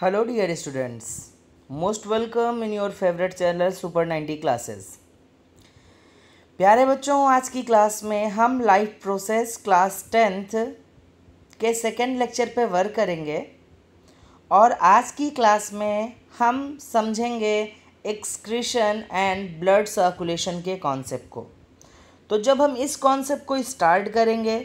hello dear students most welcome in your favourite channel super ninety classes प्यारे बच्चों आज की क्लास में हम लाइफ प्रोसेस क्लास टेंथ के सेकेंड लेक्चर पे वर्क करेंगे और आज की क्लास में हम समझेंगे एक्सक्रीशन एंड ब्लड सर्कुलेशन के कॉन्सेप्ट को तो जब हम इस कॉन्सेप्ट को स्टार्ट करेंगे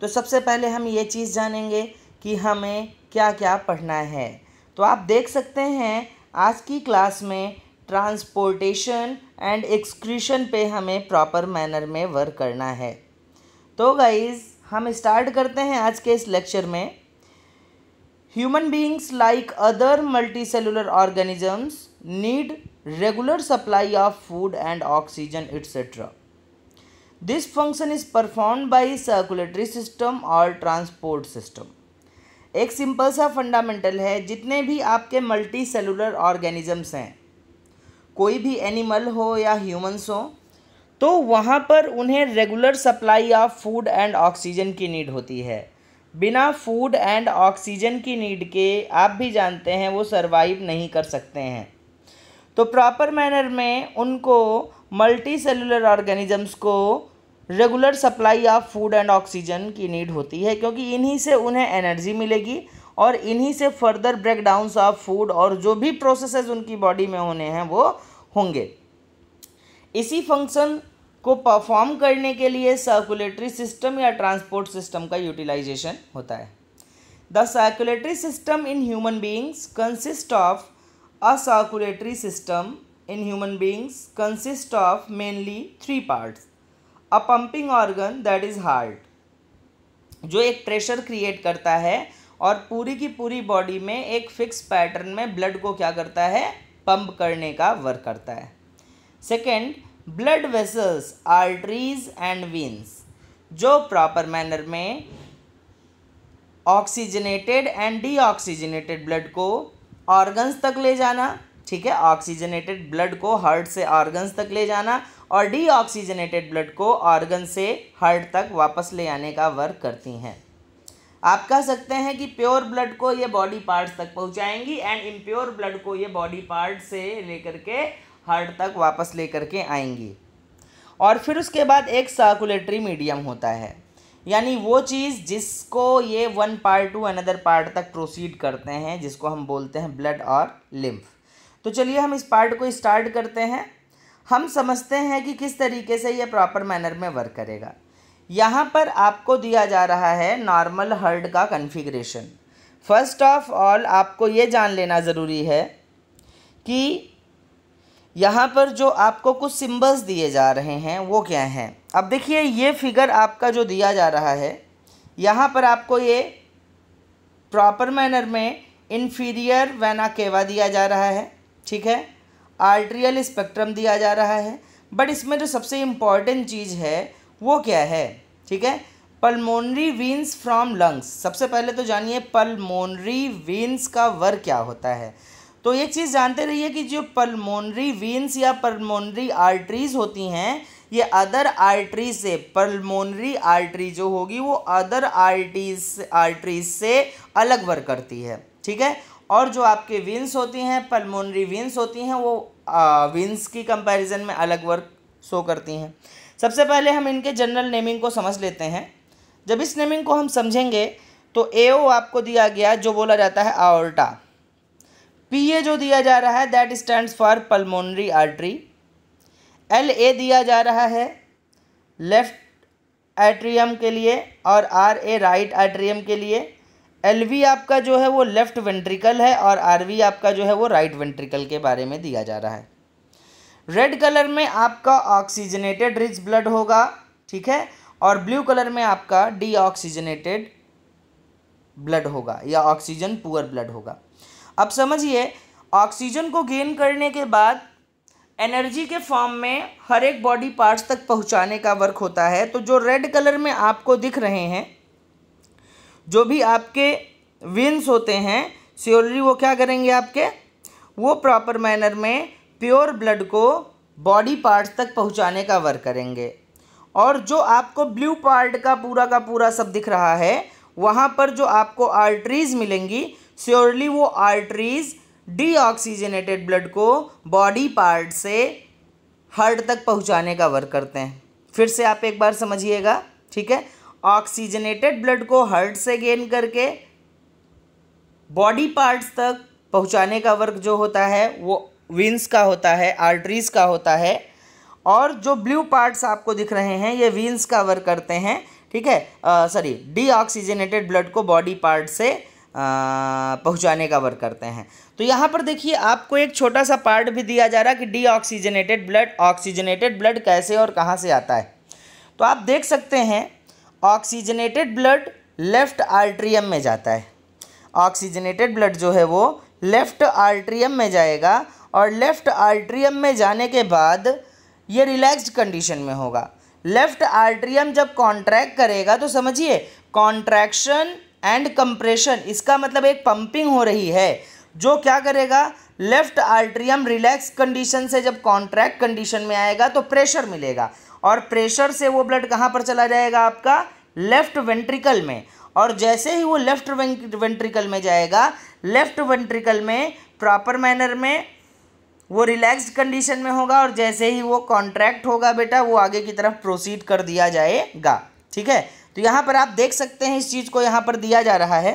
तो सबसे पहले हम ये चीज़ जानेंगे कि हमें क्या क्या पढ़ना है तो आप देख सकते हैं आज की क्लास में ट्रांसपोर्टेशन एंड एक्सक्रीशन पे हमें प्रॉपर मैनर में वर्क करना है तो गाइज़ हम स्टार्ट करते हैं आज के इस लेक्चर में human beings like other multi cellular organisms need regular supply of food and oxygen etcetera this function is perform by circulatory system और ट्रांसपोर्ट सिस्टम एक सिंपल सा फंडामेंटल है जितने भी आपके मल्टी सेलुलर ऑर्गेनिजम्स हैं कोई भी एनिमल हो या ह्यूमंस हो तो वहाँ पर उन्हें regular supply of food and oxygen की नीड होती है बिना फूड एंड ऑक्सीजन की नीड के आप भी जानते हैं वो सरवाइव नहीं कर सकते हैं तो प्रॉपर मैनर में उनको मल्टी सेलुलर ऑर्गेनिजम्स को regular supply of food and oxygen की नीड होती है क्योंकि इन्हीं से उन्हें एनर्जी मिलेगी और इन्हीं से फर्दर ब्रेकडाउंस ऑफ फूड और जो भी प्रोसेसेस उनकी बॉडी में होने हैं वो होंगे इसी फंक्शन को परफॉर्म करने के लिए सर्कुलेटरी सिस्टम या ट्रांसपोर्ट सिस्टम का यूटिलाइजेशन होता है the circulatory system in human beings consist of a circulatory system in human beings consist of mainly three parts a pumping organ that is heart जो एक pressure create करता है और पूरी की पूरी बॉडी में एक फिक्स पैटर्न में ब्लड को क्या करता है पंप करने का वर्क करता है second blood vessels arteries and veins जो प्रॉपर मैनर में ऑक्सीजनेटेड एंड डीऑक्सीजनेटेड ब्लड को ऑर्गन्स तक ले जाना ठीक है ऑक्सीजनेटेड ब्लड को हार्ट से ऑर्गन्स तक ले जाना और डीऑक्सीजनेटेड ब्लड को ऑर्गन से हार्ट तक वापस ले आने का वर्क करती हैं आप कह सकते हैं कि प्योर ब्लड को ये बॉडी पार्ट्स तक पहुंचाएंगी एंड इम्प्योर ब्लड को ये बॉडी पार्ट से लेकर के हार्ट तक वापस लेकर के आएंगी और फिर उसके बाद एक सर्कुलेटरी मीडियम होता है यानी वो चीज़ जिसको ये one part to another part तक प्रोसीड करते हैं जिसको हम बोलते हैं ब्लड और लिम्फ तो चलिए हम इस पार्ट को स्टार्ट करते हैं हम समझते हैं कि किस तरीके से यह प्रॉपर मैनर में वर्क करेगा यहाँ पर आपको दिया जा रहा है नॉर्मल हर्ड का कन्फिग्रेशन फर्स्ट ऑफ ऑल आपको ये जान लेना ज़रूरी है कि यहाँ पर जो आपको कुछ सिंबल्स दिए जा रहे हैं वो क्या हैं अब देखिए ये फिगर आपका जो दिया जा रहा है यहाँ पर आपको ये प्रॉपर मैनर में इन्फीरियर वैनाकेवा दिया जा रहा है ठीक है आर्ट्रियल स्पेक्ट्रम दिया जा रहा है बट इसमें जो सबसे इम्पॉर्टेंट चीज़ है वो क्या है ठीक है पल्मोनरी वीन्स फ्रॉम लंग्स सबसे पहले तो जानिए पल्मोनरी वीन्स का वर क्या होता है तो एक चीज़ जानते रहिए कि जो पल्मोनरी वीन्स या पल्मोनरी आर्टरीज होती हैं ये अदर आर्टरी से पल्मोनरी आर्टरी जो होगी वो अदर आर्टीज आर्टरीज से अलग वर करती है ठीक है और जो आपके विन्स होती हैं पलमोनरी विन्स होती हैं वो विन्स की कंपैरिजन में अलग वर्क शो करती हैं सबसे पहले हम इनके जनरल नेमिंग को समझ लेते हैं जब इस नेमिंग को हम समझेंगे तो ए आपको दिया गया जो बोला जाता है आवर्टा पी ए जो दिया जा रहा है that stands for pulmonary artery L A दिया जा रहा है लेफ्ट एट्रियम के लिए और आर ए राइट एट्रियम के लिए एल आपका जो है वो लेफ़्ट वेंट्रिकल है और आर आपका जो है वो राइट right वेंट्रिकल के बारे में दिया जा रहा है रेड कलर में आपका ऑक्सीजनेटेड रिच ब्लड होगा ठीक है और ब्लू कलर में आपका डीऑक्सीजनेटेड ब्लड होगा या ऑक्सीजन पुअर ब्लड होगा अब समझिए ऑक्सीजन को गेन करने के बाद एनर्जी के फॉर्म में हर एक बॉडी पार्ट्स तक पहुंचाने का वर्क होता है तो जो रेड कलर में आपको दिख रहे हैं जो भी आपके विन्स होते हैं स्योरली वो क्या करेंगे आपके वो प्रॉपर मैनर में प्योर ब्लड को बॉडी पार्ट्स तक पहुंचाने का वर्क करेंगे और जो आपको ब्लू पार्ट का पूरा का पूरा सब दिख रहा है वहाँ पर जो आपको आर्टरीज़ मिलेंगी स्योरली वो आर्टरीज़ डीऑक्सीजनेटेड ब्लड को बॉडी पार्ट से हार्ट तक पहुँचाने का वर्क करते हैं फिर से आप एक बार समझिएगा ठीक है ऑक्सीजनेटेड ब्लड को हर्ट से गेन करके बॉडी पार्ट्स तक पहुंचाने का वर्क जो होता है वो विन्स का होता है आर्टरीज का होता है और जो ब्लू पार्ट्स आपको दिख रहे हैं ये विन्स का वर्क करते हैं ठीक है सॉरी डीऑक्सीजनेटेड ब्लड को बॉडी पार्ट से पहुंचाने का वर्क करते हैं तो यहाँ पर देखिए आपको एक छोटा सा पार्ट भी दिया जा रहा है कि डीऑक्सीजनेटेड ब्लड ऑक्सीजनेटेड ब्लड कैसे और कहाँ से आता है तो आप देख सकते हैं ऑक्सीजनेटेड ब्लड लेफ्ट आर्ट्रियम में जाता है ऑक्सीजनेटेड ब्लड जो है वो लेफ़्ट आर्ट्रियम में जाएगा और लेफ़्ट आर्ट्रियम में जाने के बाद ये रिलैक्स्ड कंडीशन में होगा लेफ़्ट आर्ट्रियम जब कॉन्ट्रैक्ट करेगा तो समझिए कॉन्ट्रैक्शन एंड कंप्रेशन इसका मतलब एक पंपिंग हो रही है जो क्या करेगा लेफ़्ट आर्ट्रियम रिलैक्स कंडीशन से जब कॉन्ट्रैक्ट कंडीशन में आएगा तो प्रेशर मिलेगा और प्रेशर से वो ब्लड कहाँ पर चला जाएगा आपका लेफ्ट वेंट्रिकल में और जैसे ही वो लेफ्ट वेंट्रिकल में जाएगा लेफ्ट वेंट्रिकल में प्रॉपर मैनर में वो रिलैक्स्ड कंडीशन में होगा और जैसे ही वो कॉन्ट्रैक्ट होगा बेटा वो आगे की तरफ प्रोसीड कर दिया जाएगा ठीक है तो यहाँ पर आप देख सकते हैं इस चीज़ को यहाँ पर दिया जा रहा है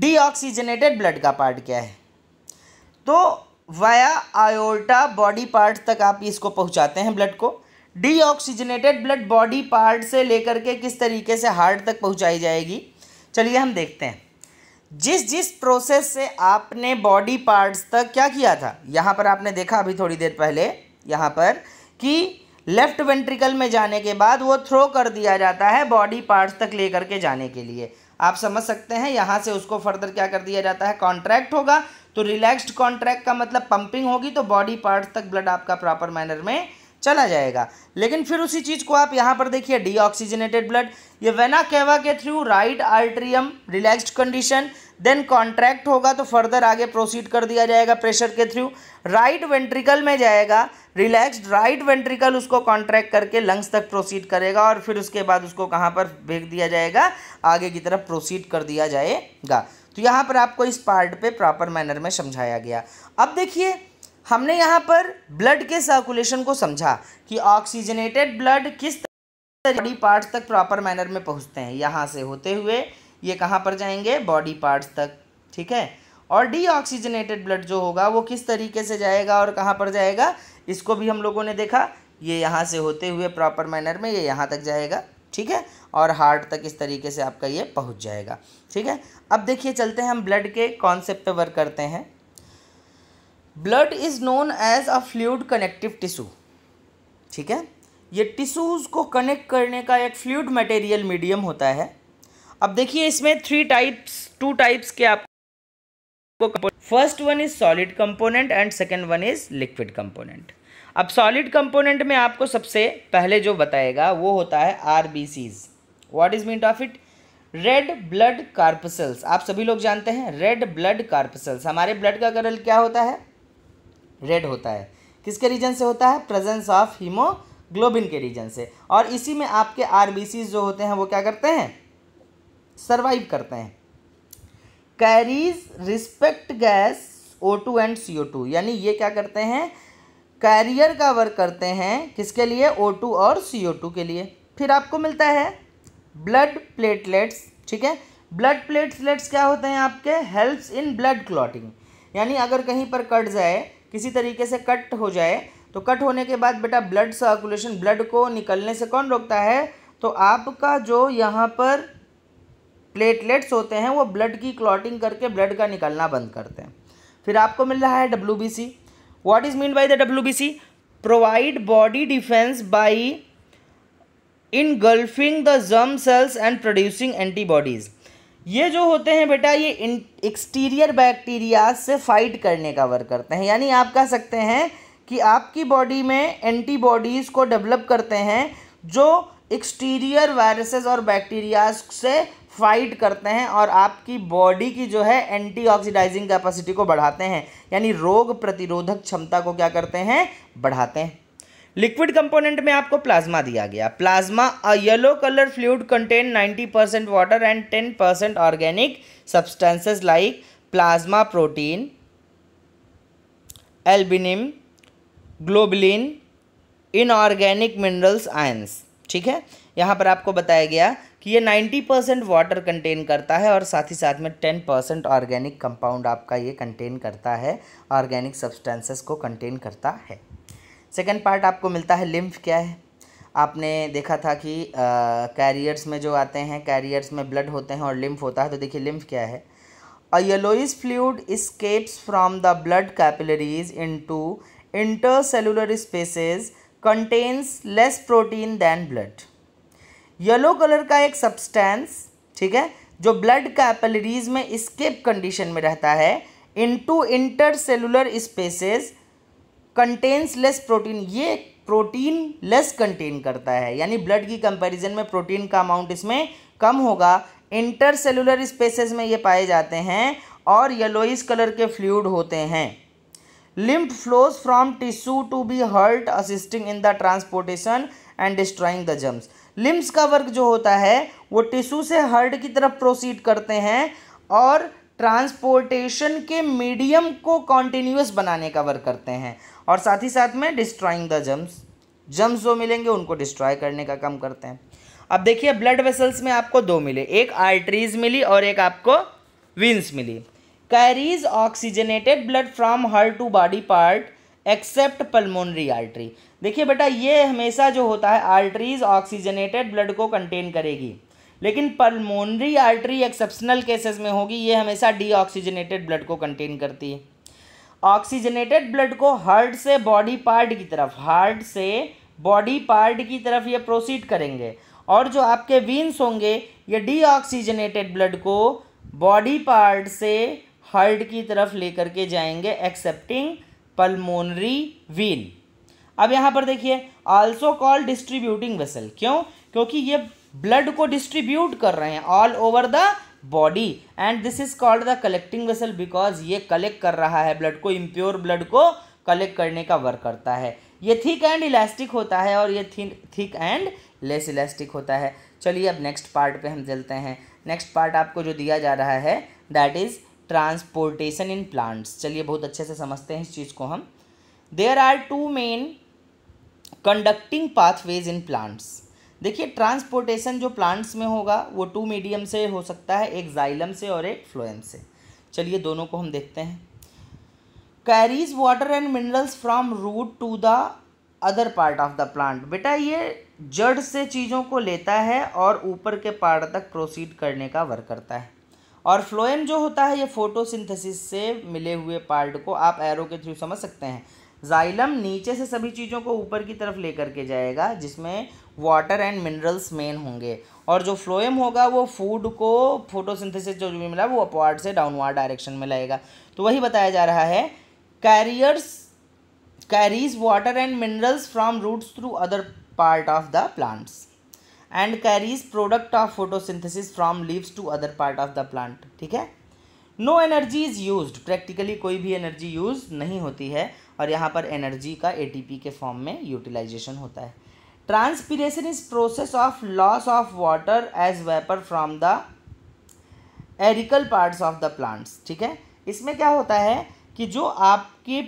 डीऑक्सीजनेटेड ब्लड का पार्ट क्या है तो वाया आयोल्टा बॉडी पार्ट तक आप इसको पहुँचाते हैं ब्लड को डीऑक्सीजनेटेड ब्लड बॉडी पार्ट से लेकर के किस तरीके से हार्ट तक पहुंचाई जाएगी चलिए हम देखते हैं जिस जिस प्रोसेस से आपने बॉडी पार्ट्स तक क्या किया था यहाँ पर आपने देखा अभी थोड़ी देर पहले यहाँ पर कि लेफ्ट वेंट्रिकल में जाने के बाद वो थ्रो कर दिया जाता है बॉडी पार्ट्स तक लेकर के जाने के लिए आप समझ सकते हैं यहाँ से उसको फर्दर क्या कर दिया जाता है कॉन्ट्रैक्ट होगा तो रिलैक्स्ड कॉन्ट्रैक्ट का मतलब पंपिंग होगी तो बॉडी पार्ट्स तक ब्लड आपका प्रॉपर मैनर में चला जाएगा लेकिन फिर उसी चीज़ को आप यहाँ पर देखिए डीऑक्सीजनेटेड ब्लड ये वेना कैवा के through right atrium relaxed condition then contract होगा तो फर्दर आगे प्रोसीड कर दिया जाएगा प्रेशर के थ्रू राइट वेंट्रिकल में जाएगा रिलैक्स्ड राइट वेंट्रिकल उसको कॉन्ट्रैक्ट करके लंग्स तक प्रोसीड करेगा और फिर उसके बाद उसको कहाँ पर भेज दिया जाएगा आगे की तरफ प्रोसीड कर दिया जाएगा तो यहाँ पर आपको इस पार्ट पे प्रॉपर मैनर में समझाया गया अब देखिए हमने यहाँ पर ब्लड के सर्कुलेशन को समझा कि ऑक्सीजनेटेड ब्लड किस बॉडी पार्ट्स तक प्रॉपर मैनर में पहुँचते हैं यहाँ से होते हुए ये कहाँ पर जाएंगे बॉडी पार्ट्स तक ठीक है और डीऑक्सीजनेटेड ब्लड जो होगा वो किस तरीके से जाएगा और कहाँ पर जाएगा इसको भी हम लोगों ने देखा ये यहाँ से होते हुए प्रॉपर मैनर में ये यहाँ तक जाएगा ठीक है और हार्ट तक इस तरीके से आपका ये पहुँच जाएगा ठीक है अब देखिए चलते हैं हम ब्लड के कॉन्सेप्ट वर्क करते हैं blood is known as a fluid connective tissue ठीक है ये टिश्यूज़ को कनेक्ट करने का एक फ्लूड मटेरियल मीडियम होता है अब देखिए इसमें थ्री टाइप्स टू टाइप्स के आपको first one is solid component and second one is liquid component अब सॉलिड कंपोनेंट में आपको सबसे पहले जो बताएगा वो होता है R B Cs what is meant of it red blood corpuscles आप सभी लोग जानते हैं रेड ब्लड कार्पसल्स हमारे ब्लड का कलर क्या होता है रेड होता है किसके रीजन से होता है प्रेजेंस ऑफ हीमोग्लोबिन के रीजन से और इसी में आपके आर जो होते हैं वो क्या करते हैं सर्वाइव करते हैं carries respect gas O two and C O two यानी ये क्या करते हैं कैरियर का वर्क करते हैं किसके लिए ओ टू और सी ओ टू के लिए फिर आपको मिलता है ब्लड प्लेटलेट्स ठीक है ब्लड प्लेटलेट्स क्या होते हैं आपके हेल्प्स इन ब्लड क्लॉटिंग यानी अगर कहीं पर कट जाए किसी तरीके से कट हो जाए तो कट होने के बाद बेटा ब्लड सर्कुलेशन ब्लड को निकलने से कौन रोकता है तो आपका जो यहाँ पर प्लेटलेट्स होते हैं वो ब्लड की क्लॉटिंग करके ब्लड का निकलना बंद करते हैं फिर आपको मिल रहा है W B C what is mean by the W B C provide body defence by engulfing the germ cells and producing antibodies ये जो होते हैं बेटा ये एक्सटीरियर बैक्टीरिया से फाइट करने का वर्क करते हैं यानी आप कह सकते हैं कि आपकी बॉडी में एंटीबॉडीज़ को डेवलप करते हैं जो एक्सटीरियर वायरसेस और बैक्टीरियाज से फाइट करते हैं और आपकी बॉडी की जो है एंटीऑक्सीडाइजिंग कैपेसिटी को बढ़ाते हैं यानी रोग प्रतिरोधक क्षमता को क्या करते हैं बढ़ाते हैं लिक्विड कंपोनेंट में आपको प्लाज्मा दिया गया plasma a yellow colour fluid contain 90 percent water and 10 percent organic substances like plasma protein albumin globulin inorganic minerals ions ठीक है यहाँ पर आपको बताया गया कि ये 90 परसेंट वाटर कंटेन करता है और साथ ही साथ में 10 परसेंट ऑर्गेनिक कंपाउंड आपका ये कंटेन करता है ऑर्गेनिक सब्सटेंसेस को कंटेन करता है सेकेंड पार्ट आपको मिलता है लिम्फ क्या है आपने देखा था कि कैरियर्स में जो आते हैं कैरियर्स में ब्लड होते हैं और लिम्फ होता है तो देखिए लिम्फ क्या है a yellowish fluid escapes from the blood capillaries into intercellular spaces contains less protein than blood yellow colour का एक सब्सटेंस ठीक है जो ब्लड कैपिलरीज में स्केप कंडीशन में रहता है into intercellular spaces contains less protein ये प्रोटीन लेस कंटेन करता है यानी ब्लड की कंपैरिजन में प्रोटीन का अमाउंट इसमें कम होगा इंटरसेलुलर स्पेसेस में ये पाए जाते हैं और येलोइस कलर के फ्लूड होते हैं lymph flows from tissue to be heart assisting in the transportation and destroying the germs lymphs का वर्क जो होता है वो टिश्यू से हर्ट की तरफ प्रोसीड करते हैं और ट्रांसपोर्टेशन के मीडियम को कॉन्टीन्यूस बनाने का वर्क करते हैं और साथ ही साथ में डिस्ट्रॉइंग द जम्स जम्स जो मिलेंगे उनको डिस्ट्रॉय करने का काम करते हैं अब देखिए ब्लड वेसल्स में आपको दो मिले एक आर्टरीज मिली और एक आपको विन्स मिली carries oxygenated blood from heart to body part except pulmonary artery देखिए बेटा ये हमेशा जो होता है आर्टरीज ऑक्सीजनेटेड ब्लड को कंटेन करेगी लेकिन पल्मोनरी आर्टरी एक्सेप्शनल केसेस में होगी ये हमेशा डी ब्लड को कंटेन करती है ऑक्सीजनेटेड ब्लड को हार्ट से बॉडी पार्ट की तरफ हार्ट से बॉडी पार्ट की तरफ ये प्रोसीड करेंगे और जो आपके वीन्स होंगे ये डीऑक्सीजनेटेड ब्लड को बॉडी पार्ट से हार्ट की तरफ लेकर के जाएंगे एक्सेप्टिंग पल्मोनरी वीन अब यहाँ पर देखिए आल्सो कॉल डिस्ट्रीब्यूटिंग वेसल क्यों क्योंकि ये ब्लड को डिस्ट्रीब्यूट कर रहे हैं all over the body and this is called the collecting vessel because ये कलेक्ट कर रहा है ब्लड को इम्प्योर ब्लड को कलेक्ट करने का वर्क करता है ये थिक एंड इलास्टिक होता है और ये थिक एंड लेस इलास्टिक होता है चलिए अब नेक्स्ट पार्ट पे हम चलते हैं नेक्स्ट पार्ट आपको जो दिया जा रहा है that is transportation in plants चलिए बहुत अच्छे से समझते हैं इस चीज़ को हम there are two main conducting pathways in plants देखिए ट्रांसपोर्टेशन जो प्लांट्स में होगा वो टू मीडियम से हो सकता है एक जाइलम से और एक फ्लोएम से चलिए दोनों को हम देखते हैं carries water and minerals from root to the other part of the plant बेटा ये जड़ से चीज़ों को लेता है और ऊपर के पार्ट तक प्रोसीड करने का वर्क करता है और फ्लोएम जो होता है ये फोटोसिंथेसिस से मिले हुए पार्ट को आप एरो के थ्रू समझ सकते हैं जाइलम नीचे से सभी चीज़ों को ऊपर की तरफ लेकर के जाएगा जिसमें वाटर एंड मिनरल्स मेन होंगे और जो फ्लोएम होगा वो फूड को फोटोसिंथेसिस जो भी मिला वो अपवार्ड से डाउनवार्ड डायरेक्शन में लगेगा तो वही बताया जा रहा है carriers carries water and minerals from roots through other part of the plants and carries product of photosynthesis from leaves to other part of the plant ठीक है no energy is use practically कोई भी energy use नहीं होती है और यहाँ पर एनर्जी का पी के फॉर्म में यूटिलाइजेशन होता है transpiration is process of loss of water as vapor from the एरिकल पार्ट्स ऑफ द प्लांट्स ठीक है इसमें क्या होता है कि जो आपके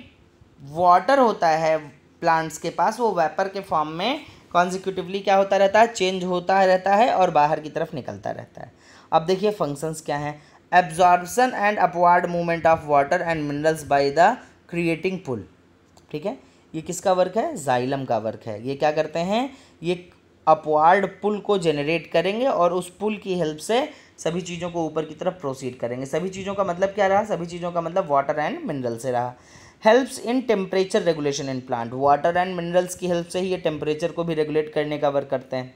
वाटर होता है प्लांट्स के पास वो वेपर के फॉर्म में कॉन्जिक्यूटिवली क्या होता रहता है चेंज होता रहता है और बाहर की तरफ निकलता रहता है अब देखिए फंक्शंस क्या हैं absorption and upward movement of water and minerals by the creating pull ठीक है ये किसका वर्क है जाइलम का वर्क है ये क्या करते हैं ये अपवार्ड पुल को जनरेट करेंगे और उस पुल की हेल्प से सभी चीज़ों को ऊपर की तरफ प्रोसीड करेंगे सभी चीज़ों का मतलब क्या रहा सभी चीज़ों का मतलब वाटर एंड मिनरल से रहा helps in temperature regulation in plant water and minerals की हेल्प से ही ये टेम्परेचर को भी रेगुलेट करने का वर्क करते हैं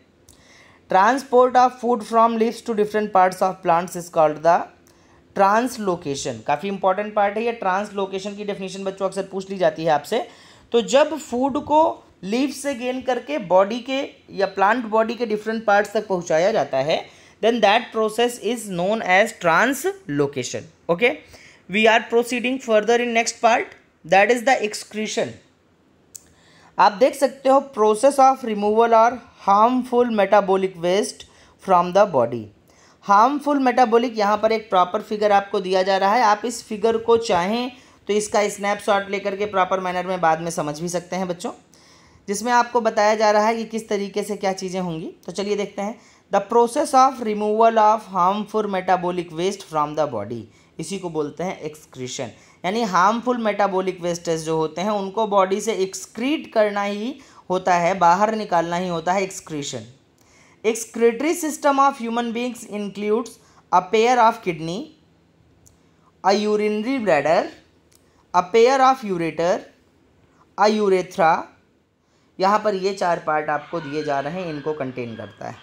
transport of food from leaves to different parts of plants is called the translocation काफ़ी इंपॉर्टेंट पार्ट है ये ट्रांसलोकेशन की डेफिनेशन बच्चों अक्सर पूछ ली जाती है आपसे तो जब फूड को लीव से गेन करके बॉडी के या प्लांट बॉडी के डिफरेंट पार्ट्स तक पहुंचाया जाता है then that process is known as translocation okay we are proceeding further in next part that is the excretion आप देख सकते हो प्रोसेस ऑफ रिमूवल और harmful metabolic waste from the body harmful metabolic यहाँ पर एक प्रॉपर फिगर आपको दिया जा रहा है आप इस फिगर को चाहें तो इसका स्नैपशॉट लेकर के प्रॉपर मैनर में बाद में समझ भी सकते हैं बच्चों जिसमें आपको बताया जा रहा है कि किस तरीके से क्या चीज़ें होंगी तो चलिए देखते हैं the process of removal of harmful metabolic waste from the body इसी को बोलते हैं एक्सक्रीशन यानी हार्मफुल मेटाबोलिक वेस्टेज जो होते हैं उनको बॉडी से एक्सक्रीट करना ही होता है बाहर निकालना ही होता है excretion excretory system of human beings includes a pair of kidney a urinary bladder a pair of ureter a urethra यहाँ पर ये चार पार्ट आपको दिए जा रहे हैं इनको कंटेन करता है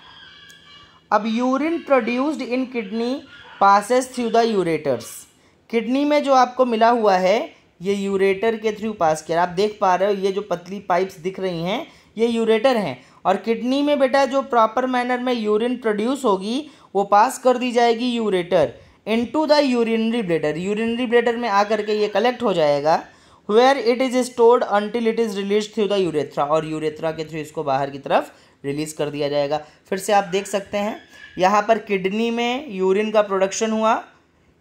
अब urine produced in kidney passes through the ureters kidney में जो आपको मिला हुआ है ये यूरेटर के थ्रू पास किया आप देख पा रहे हो ये जो पतली पाइप्स दिख रही हैं ये यूरेटर हैं और किडनी में बेटा जो प्रॉपर मैनर में यूरिन प्रोड्यूस होगी वो पास कर दी जाएगी ureter into the urinary bladder urinary bladder में आकर के ये कलेक्ट हो जाएगा where it is stored until it is release through the urethra और यूरेथ्रा के थ्रू इसको बाहर की तरफ रिलीज कर दिया जाएगा फिर से आप देख सकते हैं यहाँ पर किडनी में यूरिन का प्रोडक्शन हुआ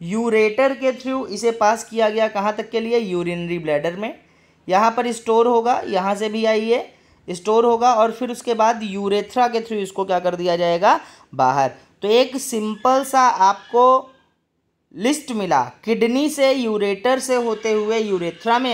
यूरेटर के थ्रू इसे पास किया गया कहाँ तक के लिए यूरिनरी ब्लैडर में यहाँ पर स्टोर होगा यहाँ से भी आइए स्टोर होगा और फिर उसके बाद यूरेथ्रा के थ्रू इसको क्या कर दिया जाएगा बाहर तो एक सिंपल सा आपको लिस्ट मिला किडनी से यूरेटर से होते हुए यूरेथ्रा में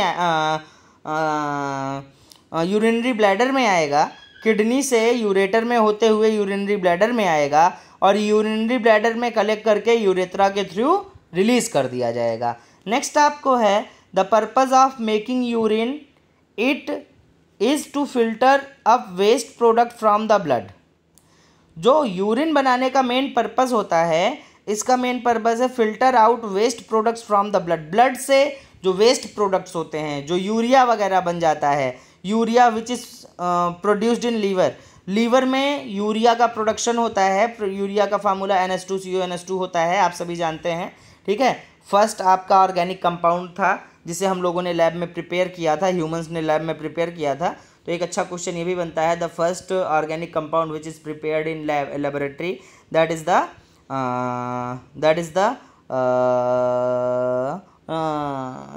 यूरिनरी ब्लैडर में आएगा किडनी से यूरेटर में होते हुए यूरिनरी ब्लैडर में आएगा और यूरिनरी ब्लैडर में कलेक्ट करके यूरेथ्रा के थ्रू रिलीज़ कर दिया जाएगा नेक्स्ट आपको है the purpose of making urine it is to filter up waste product from the blood जो यूरिन बनाने का मेन पर्पज़ होता है इसका मेन पर्पज़ है filter out waste products from the blood blood से जो वेस्ट प्रोडक्ट्स होते हैं जो यूरिया वगैरह बन जाता है urea which is produced in liver liver में यूरिया का प्रोडक्शन होता है यूरिया का formula N S two C O N S two होता है आप सभी जानते हैं ठीक है फर्स्ट आपका ऑर्गेनिक कंपाउंड था जिसे हम लोगों ने लैब में प्रिपेयर किया था ह्यूमंस ने लैब में प्रिपेयर किया था तो एक अच्छा क्वेश्चन ये भी बनता है the first organic compound which is prepared in lab laboratory that is the Uh, that is the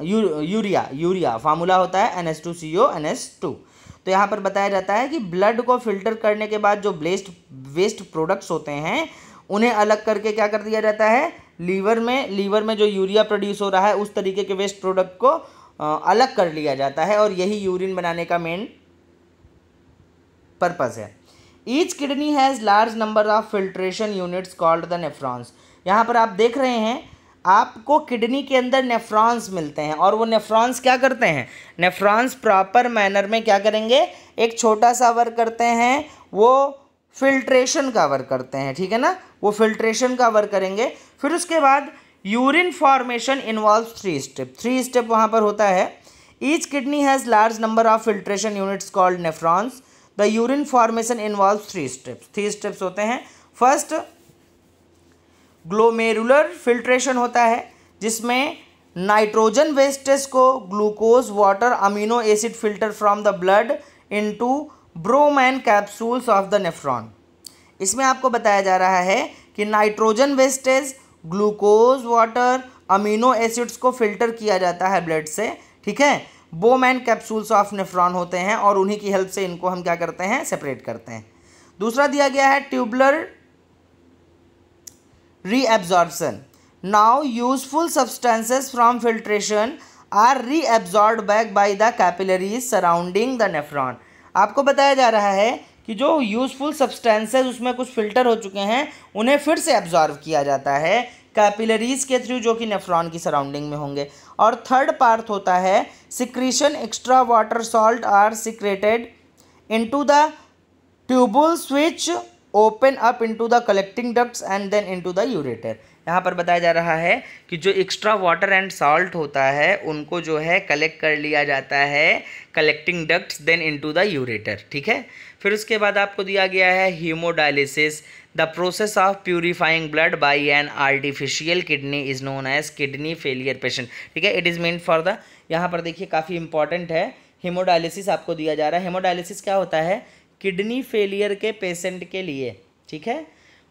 urea urea formula होता है N S two C O N S two तो यहाँ पर बताया जाता है कि ब्लड को फिल्टर करने के बाद जो ब्लेस्ट वेस्ट प्रोडक्ट्स होते हैं उन्हें अलग करके क्या कर दिया जाता है लीवर में लीवर में जो यूरिया प्रोड्यूस हो रहा है उस तरीके के वेस्ट प्रोडक्ट को uh, अलग कर लिया जाता है और यही यूरिन बनाने का मेन पर्पज़ है each kidney has large number of filtration units called the nephrons यहाँ पर आप देख रहे हैं आपको किडनी के अंदर नेफ्रॉन्स मिलते हैं और वो नेफ्रॉन्स क्या करते हैं नेफ्रॉन्स प्रॉपर मैनर में क्या करेंगे एक छोटा सा वर्क करते हैं वो फिल्ट्रेशन का वर्क करते हैं ठीक है ना वो फिल्ट्रेशन का वर्क करेंगे फिर उसके बाद urine formation involve three step three step वहाँ पर होता है each kidney has large number of filtration units called nephrons the urine formation involve three steps three steps होते हैं फर्स्ट ग्लोमेरुलर फिल्ट्रेशन होता है जिसमें नाइट्रोजन वेस्टेस को glucose water amino acid filter from the blood into Bowman capsules of the nephron इसमें आपको बताया जा रहा है कि nitrogen wastage glucose water amino acids को फिल्टर किया जाता है ब्लड से ठीक है बोमैन कैप्सूल्स ऑफ नेफ्रॉन होते हैं और उन्हीं की हेल्प से इनको हम क्या करते हैं सेपरेट करते हैं दूसरा दिया गया है tubular reabsorption now useful substances from filtration are reabsorb back by the capillaries surrounding the nephron आपको बताया जा रहा है कि जो यूज़फुल सब्सटेंसेज उसमें कुछ फिल्टर हो चुके हैं उन्हें फिर से एब्जॉर्व किया जाता है कैपिलरीज के थ्रू जो कि नेफ्रॉन की सराउंडिंग में होंगे और थर्ड पार्ट होता है secretion extra water salt are secreted into the tubules which open up into the collecting ducts and then into the ureter यहाँ पर बताया जा रहा है कि जो एक्स्ट्रा वाटर एंड सॉल्ट होता है उनको जो है कलेक्ट कर लिया जाता है collecting ducts then into the ureter ठीक है फिर उसके बाद आपको दिया गया है haemodialysis the process of purifying blood by an artificial kidney is known as kidney failure patient ठीक है it is mean for the यहाँ पर देखिए काफ़ी इंपॉर्टेंट है हीमोडायलिसिस आपको दिया जा रहा है हीमोडायलिसिस क्या होता है किडनी फेलियर के पेशेंट के लिए ठीक है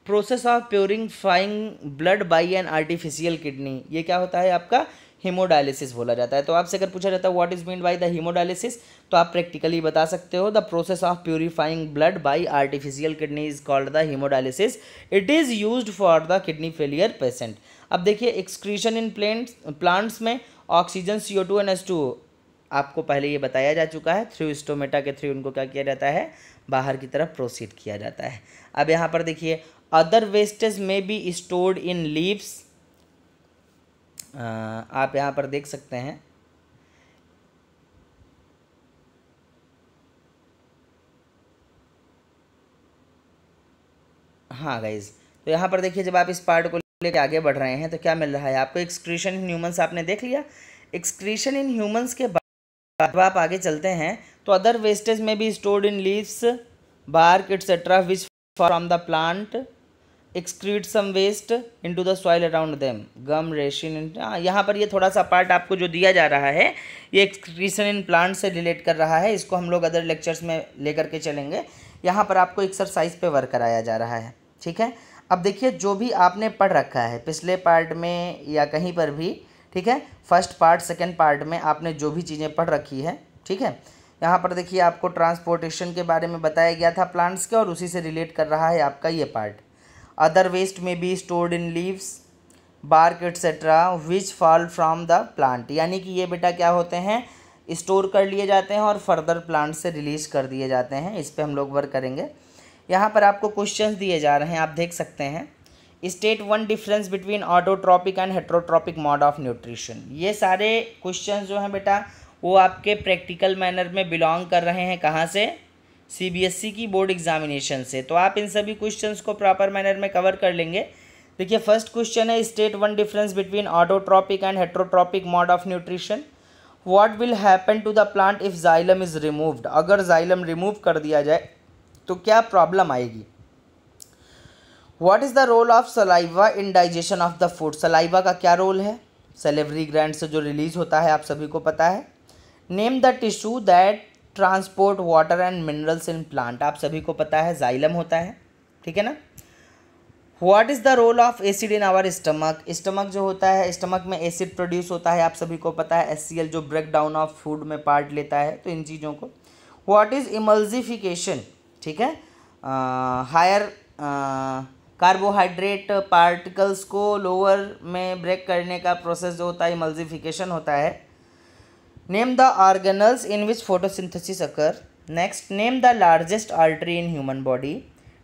process of purifying blood by an artificial kidney ये क्या होता है आपका हीमोडायलिसिस बोला जाता है तो आपसे अगर पूछा जाता है what is mean by the haemodialysis तो आप प्रैक्टिकली बता सकते हो the process of purifying blood by artificial kidney is called the haemodialysis it is used for the kidney failure patient अब देखिए एक्सक्रीशन इन प्लेंट्स प्लांट्स में oxygen C O two N S two आपको पहले ये बताया जा चुका है थ्रू स्टोमेटा के थ्रू उनको क्या किया जाता है बाहर की तरफ प्रोसीड किया जाता है अब यहाँ पर देखिए other wastage may be stored in leaves आप यहाँ पर देख सकते हैं हाँ गाइज तो यहाँ पर देखिए जब आप इस पार्ट को लेकर आगे बढ़ रहे हैं तो क्या मिल रहा है आपको एक्सक्रीशन इन ह्यूमंस आपने देख लिया एक्सक्रीशन इन ह्यूमंस के बाद जब आप आगे चलते हैं तो other wastage may be stored in leaves bark etc which the plant excrete some waste into the soil around them gum resin हाँ यहाँ पर ये थोड़ा सा पार्ट आपको जो दिया जा रहा है ये एक्सक्रीशन इन प्लांट से रिलेट कर रहा है इसको हम लोग अदर लेक्चर्स में लेकर के चलेंगे यहाँ पर आपको एक्सरसाइज पे वर्क कराया जा रहा है ठीक है अब देखिए जो भी आपने पढ़ रखा है पिछले पार्ट में या कहीं पर भी ठीक है फर्स्ट पार्ट सेकेंड पार्ट में आपने जो भी चीज़ें पढ़ रखी है ठीक है यहाँ पर देखिए आपको ट्रांसपोर्टेशन के बारे में बताया गया था प्लांट्स के और उसी से रिलेट कर रहा है आपका ये part other waste may be stored in leaves bark etcetera which fall from the plant यानी कि ये बेटा क्या होते हैं स्टोर कर लिए जाते हैं और फर्दर प्लांट से रिलीज़ कर दिए जाते हैं इस पर हम लोग वर्क करेंगे यहाँ पर आपको क्वेश्चन दिए जा रहे हैं आप देख सकते हैं state one difference between autotrophic and heterotrophic mode of nutrition ये सारे क्वेश्चन जो हैं बेटा वो आपके प्रैक्टिकल मैनर में बिलोंग कर रहे हैं कहाँ से सीबीएसई e की बोर्ड एग्जामिनेशन से तो आप इन सभी क्वेश्चंस को प्रॉपर मैनर में कवर कर लेंगे देखिए फर्स्ट क्वेश्चन है state one difference between autotrophic and heterotrophic mode of nutrition what will happen to the plant if xylem is removed अगर जाइलम रिमूव कर दिया जाए तो क्या प्रॉब्लम आएगी what is the role of saliva in digestion of the food saliva का क्या role है सेलेवरी ग्रैंड से जो रिलीज़ होता है आप सभी को पता है name the tissue that transport water and minerals in plant आप सभी को पता है जाइलम होता है ठीक है ना what is the role of acid in our stomach stomach जो होता है स्टमक में एसिड प्रोड्यूस होता है आप सभी को पता है एस जो ब्रेक डाउन ऑफ फूड में पार्ट लेता है तो इन चीज़ों को व्हाट इज़ इमल्जिफिकेशन ठीक है हायर कार्बोहाइड्रेट पार्टिकल्स को लोअर में ब्रेक करने का प्रोसेस जो होता है इमल्जिफिकेशन होता है name the organelles in which photosynthesis occur next name the largest artery in human body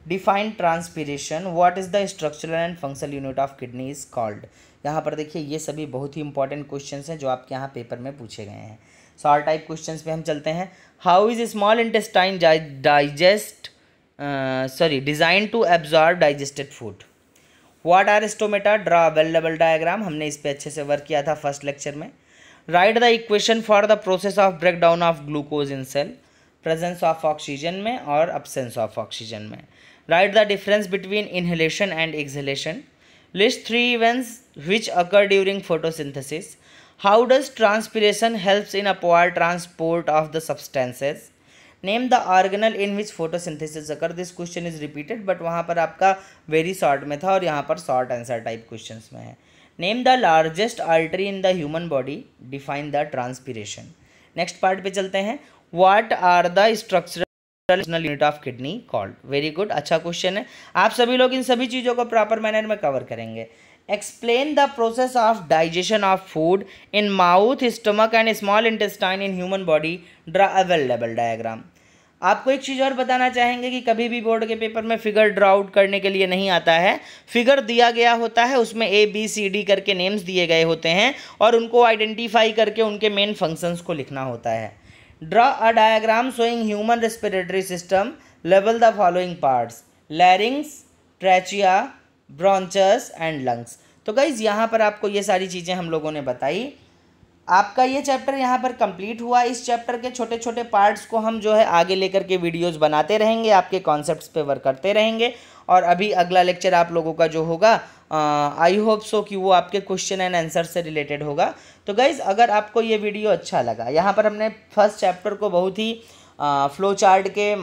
define transpiration what is the structural and functional unit of kidney is called यहाँ पर देखिए ये सभी बहुत ही इंपॉर्टेंट क्वेश्चन हैं जो आपके यहाँ पेपर में पूछे गए हैं सो शॉर्ट टाइप क्वेश्चन पे हम चलते हैं how is small intestine digest sorry design to absorb digested food what are stomata draw available diagram हमने इस पर अच्छे से वर्क किया था फर्स्ट लेक्चर में write the equation for the process of break down of glucose in cell presence of oxygen में और अब्सेंस ऑफ ऑक्सीजन में write the difference between inhalation and exhalation list three events which occur during photosynthesis how does transpiration helps in upward transport of the substances name the organelle in which photosynthesis occur this question is repeated but वहाँ पर आपका very short में था और यहाँ पर short answer type question में है name the largest artery in the human body define the transpiration next part पे चलते हैं what are the structural unit of kidney called very good अच्छा क्वेश्चन है आप सभी लोग इन सभी चीज़ों को प्रॉपर मैनर में कवर करेंगे explain the process of digestion of food in mouth stomach and small intestine in human body draw available diagram आपको एक चीज़ और बताना चाहेंगे कि कभी भी बोर्ड के पेपर में फिगर ड्रा आउट करने के लिए नहीं आता है फिगर दिया गया होता है उसमें ए बी सी डी करके नेम्स दिए गए होते हैं और उनको आइडेंटिफाई करके उनके मेन फंक्शंस को लिखना होता है draw a diagram showing human respiratory system लेवल the following parts larynx trachea bronchus and lungs तो गाइज़ यहाँ पर आपको ये सारी चीज़ें हम लोगों ने बताई आपका ये चैप्टर यहाँ पर कंप्लीट हुआ इस चैप्टर के छोटे छोटे पार्ट्स को हम जो है आगे लेकर के वीडियोस बनाते रहेंगे आपके कॉन्सेप्ट्स पे वर्क करते रहेंगे और अभी अगला लेक्चर आप लोगों का जो होगा आई होप सो कि वो आपके क्वेश्चन एंड आंसर से रिलेटेड होगा तो गाइज़ अगर आपको ये वीडियो अच्छा लगा यहाँ पर हमने फर्स्ट चैप्टर को बहुत ही फ्लो चार्ट के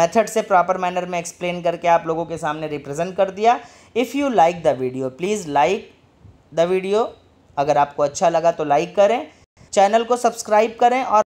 मेथड से प्रॉपर मैनर में एक्सप्लेन करके आप लोगों के सामने रिप्रेजेंट कर दिया if you like the video please like the video अगर आपको अच्छा लगा तो लाइक करें चैनल को सब्सक्राइब करें और